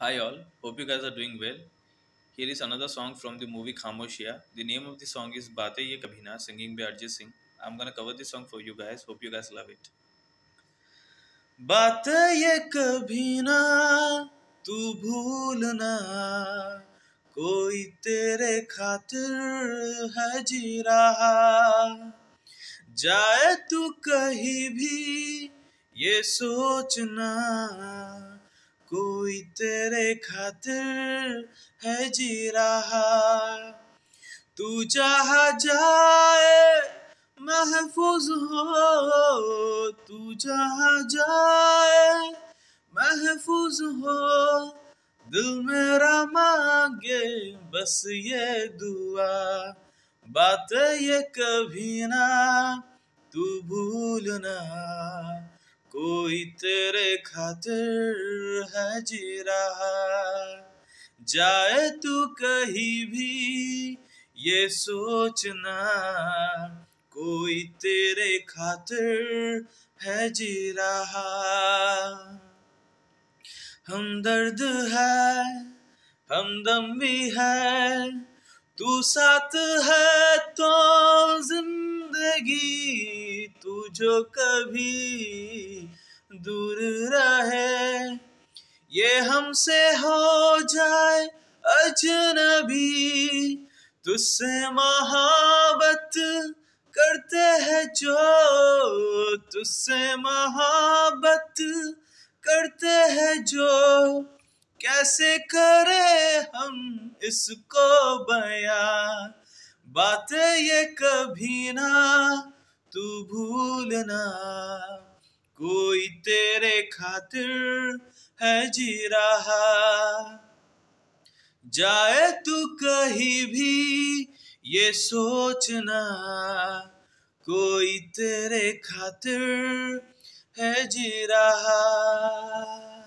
Hi all, hope you guys are doing well. Here is another song from the movie Khamoshia. The name of the song is Bate Ye Kabhi Na, singing by Arjit Singh. I'm gonna cover this song for you guys. Hope you guys love it. Ye Kabhi Na, Tu Bhool Na, Koi Tere Khater Hai जी रहा जाए तू कहीं भी ये सोचना कोई तेरे खातिर है जी रहा तू जहा जाए महफूज हो तू जहा जाए महफूज हो दिल मेरा मांगे बस ये दुआ बात ये कभी ना तू भूलना कोई तेरे खातिर है जी रहा जाए तू कहीं भी ये सोचना कोई तेरे खातिर है जी रहा हम दर्द है हमदम भी है तू साथ है तो जिंदगी तू जो कभी हमसे हो जाए अजनबी तुझसे महाबत करते हैं जो तुझसे महाबत करते हैं जो कैसे करे हम इसको बया बातें ये कभी ना तू भूलना कोई तेरे खातिर है जी रहा जाए तू कहीं भी ये सोचना कोई तेरे खातिर है जी रहा